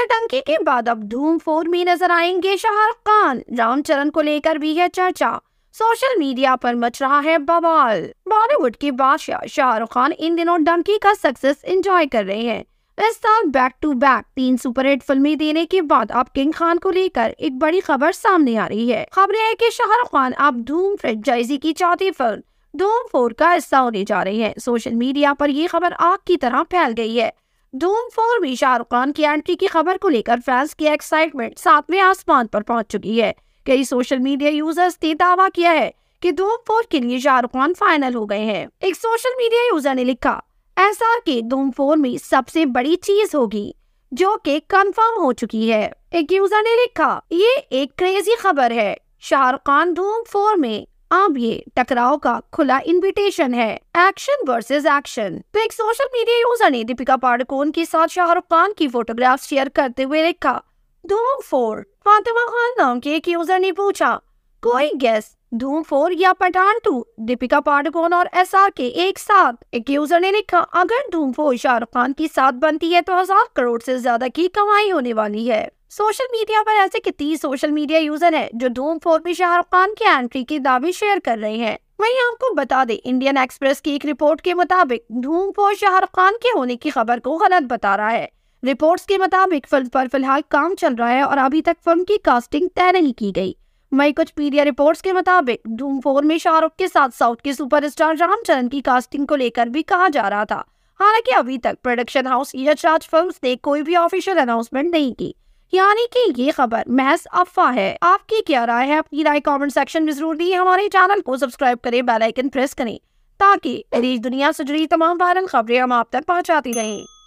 विजय टंकी के बाद अब धूम फोर में नजर आएंगे शाहरुख खान रामचरण को लेकर भी है चर्चा सोशल मीडिया पर मच रहा है बवाल बॉलीवुड के बादशाह शाहरुख खान इन दिनों डंकी का सक्सेस एंजॉय कर रहे हैं इस साल बैक टू बैक तीन सुपरहिट फिल्में देने के बाद अब किंग खान को लेकर एक बड़ी खबर सामने आ रही है खबर है कि शाहरुख खान अब धूम फ्रेंचाइजी की चौथी फिल्म धूम फोर का हिस्सा होने जा रही है सोशल मीडिया पर ये खबर आग की तरह फैल गई है धूम फोर में शाहरुख खान की एंट्री की खबर को लेकर फैंस की एक्साइटमेंट सातवें आसमान पर पहुंच चुकी है कई सोशल मीडिया यूजर्स ने दावा किया है कि धूम फोर के लिए शाहरुख खान फाइनल हो गए हैं एक सोशल मीडिया यूजर ने लिखा ऐसा कि धूम फोर में सबसे बड़ी चीज होगी जो कि कंफर्म हो चुकी है एक यूजर ने लिखा ये एक क्रेजी खबर है शाहरुख खान धूम फोर में अब ये टकराव का खुला इनविटेशन है एक्शन वर्सेस एक्शन तो एक सोशल मीडिया यूजर ने दीपिका पाडुकोन के साथ शाहरुख खान की फोटोग्राफ शेयर करते हुए लिखा धूम फोर फातिमा खान नाम के एक यूजर ने पूछा कोई गेस धूम फोर या पठान टू दीपिका पाडुकोन और एस आर के एक साथ एक यूजर ने लिखा अगर धूम फोर शाहरुख खान की साथ बनती है तो हजार करोड़ से ज्यादा की कमाई होने वाली है सोशल मीडिया पर ऐसे कितनी सोशल मीडिया यूजर हैं जो धूम फोर में शाहरुख खान की एंट्री के दावे शेयर कर रहे हैं वहीं आपको बता दें इंडियन एक्सप्रेस की एक रिपोर्ट के मुताबिक धूम फोर शाहरुख खान के होने की खबर को गलत बता रहा है रिपोर्ट्स के मुताबिक फिल्म पर फिलहाल काम चल रहा है और अभी तक फिल्म की कास्टिंग तय नहीं की गई वही कुछ मीडिया रिपोर्ट्स के मुताबिक धूम फोर में शाहरुख के साथ साउथ के सुपरस्टार रामचरण की कास्टिंग को लेकर भी कहा जा रहा था हालांकि अभी तक प्रोडक्शन हाउस यशराज फिल्म्स ने कोई भी ऑफिशियल अनाउंसमेंट नहीं की यानी कि ये खबर महज अफवाह है आपकी क्या राय है अपनी राय कमेंट सेक्शन में जरूर दी हमारे चैनल को सब्सक्राइब करें बेल आइकन प्रेस करें ताकि देश दुनिया से जुड़ी तमाम वायरल खबरें हम आप तक पहुंचाती रहें